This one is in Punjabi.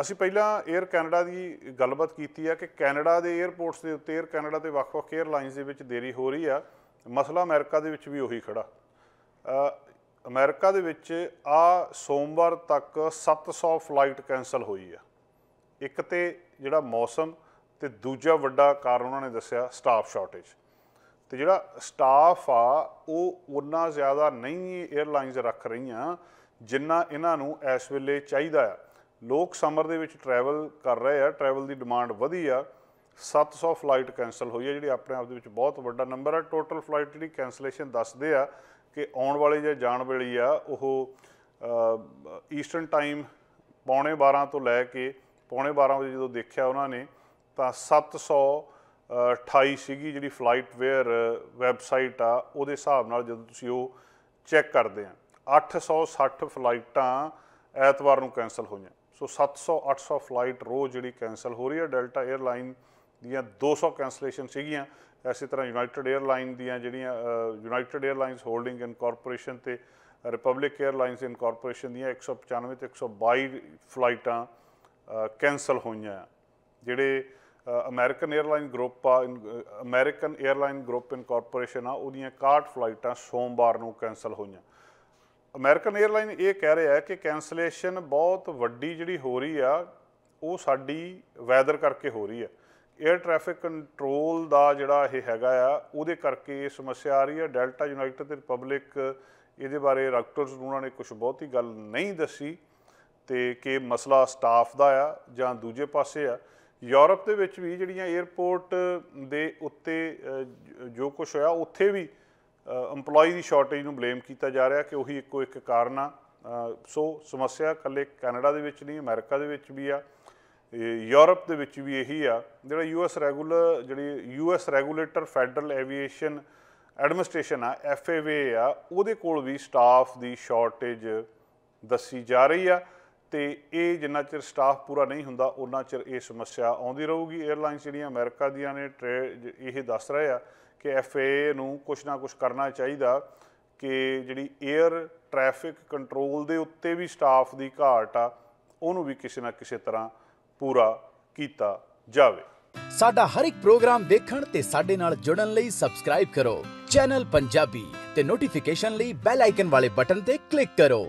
ਅਸੀਂ ਪਹਿਲਾਂ 에ਅਰ ਕੈਨੇਡਾ ਦੀ ਗੱਲਬਾਤ ਕੀਤੀ ਆ ਕਿ ਕੈਨੇਡਾ ਦੇ 에ਅਰਪੋਰਟਸ ਦੇ ਉੱਤੇ 에ਅਰ ਕੈਨੇਡਾ ਤੇ ਵੱਖ-ਵੱਖ ਲਾਈਨਸ ਦੇ ਵਿੱਚ ਦੇਰੀ ਹੋ ਰਹੀ ਆ ਮਸਲਾ ਅਮਰੀਕਾ ਦੇ ਵਿੱਚ ਵੀ ਉਹੀ ਖੜਾ ਅ ਅਮਰੀਕਾ ਦੇ ਵਿੱਚ ਆ ਸੋਮਵਾਰ ਤੱਕ 700 ਫਲਾਈਟ ਕੈਨਸਲ ਹੋਈ ਆ ਇੱਕ ਤੇ ਜਿਹੜਾ ਮੌਸਮ ਤੇ ਦੂਜਾ ਵੱਡਾ ਕਾਰਨ ਉਹਨਾਂ ਨੇ ਦੱਸਿਆ ਸਟਾਫ ਸ਼ਾਰਟੇਜ ਤੇ ਜਿਹੜਾ ਸਟਾਫ ਆ ਉਹ ਉਨਾ ਜ਼ਿਆਦਾ ਨਹੀਂ ਲਾਈਨਸ ਰੱਖ ਰਹੀਆਂ ਜਿੰਨਾ ਇਹਨਾਂ ਨੂੰ ਇਸ ਵੇਲੇ ਚਾਹੀਦਾ ਆ ਲੋਕ ਸਮਰ ਦੇ ਵਿੱਚ ਟਰੈਵਲ ਕਰ ਰਹੇ ਆ ਟਰੈਵਲ ਦੀ ਡਿਮਾਂਡ ਵਧੀ ਆ 700 ਫਲਾਈਟ ਕੈਨਸਲ ਹੋਈ ਆ ਜਿਹੜੀ ਆਪਣੇ ਆਪ ਦੇ ਵਿੱਚ ਬਹੁਤ ਵੱਡਾ ਨੰਬਰ ਆ ਟੋਟਲ ਫਲਾਈਟ ਜਿਹੜੀ ਕੈਨਸਲੇਸ਼ਨ ਦੱਸਦੇ ਆ ਕਿ ਆਉਣ ਵਾਲੀ ਜਾਂ ਜਾਣ ਵਾਲੀ ਆ ਉਹ ਈਸਟਰਨ ਟਾਈਮ ਪੌਣੇ 12 ਤੋਂ ਲੈ ਕੇ ਪੌਣੇ 12 ਵਜੇ ਜਦੋਂ ਦੇਖਿਆ ਉਹਨਾਂ ਨੇ ਤਾਂ 728 ਸੀਗੀ ਜਿਹੜੀ ਫਲਾਈਟ ਵੇਅਰ ਵੈਬਸਾਈਟ ਆ ਉਹਦੇ ਹਿਸਾਬ ਨਾਲ ਜਦੋਂ ਤੁਸੀਂ ਉਹ ਚੈੱਕ ਕਰਦੇ ਆ 860 ਫਲਾਈਟਾਂ ਐਤਵਾਰ ਨੂੰ ਕੈਨਸਲ ਹੋਈਆਂ ਸੋ 700 800 ਫਲਾਈਟ ਰੋਜ਼ ਜਿਹੜੀ ਕੈਨਸਲ ਹੋ ਰਹੀ ਹੈ ਡੈਲਟਾ 에ਅਰਲਾਈਨ ਦੀਆਂ 200 ਕੈਨਸਲੇਸ਼ਨ ਸੀਗੀਆਂ ਐਸੀ ਤਰ੍ਹਾਂ ਯੂਨਾਈਟਿਡ 에ਅਰਲਾਈਨ ਦੀਆਂ ਜਿਹੜੀਆਂ ਯੂਨਾਈਟਿਡ 에ਅਰਲਾਈਨਸ ਹੋਲਡਿੰਗ ਇਨਕੋਰਪੋਰੇਸ਼ਨ ਤੇ ਰਿਪਬਲਿਕ 에ਅਰਲਾਈਨਸ ਇਨਕੋਰਪੋਰੇਸ਼ਨ ਦੀਆਂ 195 ਤੇ 122 ਫਲਾਈਟਾਂ ਕੈਨਸਲ ਹੋਈਆਂ ਜਿਹੜੇ ਅਮਰੀਕਨ 에ਅਰਲਾਈਨ ਗਰੁੱਪ ਆ ਅਮਰੀਕਨ 에ਅਰਲਾਈਨ ਗਰੁੱਪ ਇਨਕੋਰਪੋਰੇਸ਼ਨ ਆ ਉਹਦੀਆਂ 61 ਫਲਾਈਟਾਂ ਸੋਮਵਾਰ ਨੂੰ ਕੈਨਸਲ ਹੋਈਆਂ ਅਮਰੀਕਨ 에어ਲਾਈਨ ਇਹ ਕਹਿ ਰਿਹਾ ਹੈ ਕਿ ਕੈਂਸਲੇਸ਼ਨ ਬਹੁਤ ਵੱਡੀ ਜਿਹੜੀ ਹੋ ਰਹੀ ਆ ਉਹ ਸਾਡੀ ਵੈਦਰ ਕਰਕੇ ਹੋ ਰਹੀ ਹੈ 에어 ਟ੍ਰੈਫਿਕ ਕੰਟਰੋਲ ਦਾ ਜਿਹੜਾ ਇਹ ਹੈਗਾ ਆ ਉਹਦੇ ਕਰਕੇ ਇਹ ਸਮੱਸਿਆ ਆ ਰਹੀ ਹੈ ਡੈਲਟਾ ਯੂਨਾਈਟਿਡ ਤੇ ਰਿਪਬਲਿਕ ਇਹਦੇ ਬਾਰੇ ਰੈਕਟਰਸ ਨੂੰ ਉਹਨਾਂ ਨੇ ਕੁਝ ਬਹੁਤੀ ਗੱਲ ਨਹੀਂ ਦੱਸੀ ਤੇ ਕਿ ਮਸਲਾ ਸਟਾਫ ਦਾ ਆ ਜਾਂ ਦੂਜੇ ਪਾਸੇ ਆ ਯੂਰਪ ਦੇ ਵਿੱਚ ਵੀ ਜਿਹੜੀਆਂ 에어ਪੋਰਟ ਦੇ ਉੱਤੇ ਜੋ ਕੁਝ ਹੋਇਆ ਉੱਥੇ ਵੀ ਐਮਪਲੋਈ ਦੀ ਸ਼ਾਰਟੇਜ ਨੂੰ ਬਲੇਮ ਕੀਤਾ ਜਾ ਰਿਹਾ ਕਿ ਉਹੀ ਇੱਕੋ ਇੱਕ ਕਾਰਨ ਆ ਸੋ ਸਮੱਸਿਆ ਕੱਲੇ ਕੈਨੇਡਾ ਦੇ ਵਿੱਚ ਨਹੀਂ ਅਮਰੀਕਾ ਦੇ ਵਿੱਚ ਵੀ ਆ ਯੂਰਪ ਦੇ ਵਿੱਚ ਵੀ ਇਹੀ ਆ ਜਿਹੜਾ ਯੂਐਸ ਰੈਗੂਲਰ ਜਿਹੜੀ US regulator federal aviation administration ਆ ਐਫਏਏ ਆ ਉਹਦੇ ਕੋਲ ਵੀ ਸਟਾਫ ਦੀ ਸ਼ਾਰਟੇਜ ਦੱਸੀ ਜਾ ਰਹੀ ਆ ਤੇ ਇਹ ਜਿੰਨਾ ਚਿਰ ਸਟਾਫ ਪੂਰਾ ਨਹੀਂ ਹੁੰਦਾ ਉਹਨਾਂ ਚਿਰ ਇਹ ਸਮੱਸਿਆ ਆਉਂਦੀ ਰਹੂਗੀ 에ਅਰਲਾਈਨਸ ਜਿਹੜੀਆਂ ਅਮਰੀਕਾ ਦੀਆਂ ਨੇ ਇਹ ਦੱਸ ਰਹੇ ਆ ਕਿ ਐਫਏ ਨੂੰ ਕੁਝ ਨਾ ਕੁਝ ਕਰਨਾ ਚਾਹੀਦਾ ਕਿ ਜਿਹੜੀ 에ਅਰ ਟ੍ਰੈਫਿਕ ਕੰਟਰੋਲ ਦੇ ਉੱਤੇ ਵੀ ਸਟਾਫ ਦੀ ਘਾਟ ਆ ਉਹਨੂੰ ਵੀ ਕਿਸੇ ਨਾ ਕਿਸੇ ਤਰ੍ਹਾਂ ਪੂਰਾ ਕੀਤਾ ਜਾਵੇ ਸਾਡਾ ਹਰ ਇੱਕ ਪ੍ਰੋਗਰਾਮ ਦੇਖਣ ਤੇ ਸਾਡੇ ਨਾਲ ਜੁੜਨ ਲਈ ਸਬਸਕ੍ਰਾਈਬ ਕਰੋ ਚੈਨਲ ਪੰਜਾਬੀ ਤੇ ਨੋਟੀਫਿਕੇਸ਼ਨ ਲਈ ਬੈਲ ਆਈਕਨ ਵਾਲੇ ਬਟਨ ਤੇ ਕਲਿੱਕ ਕਰੋ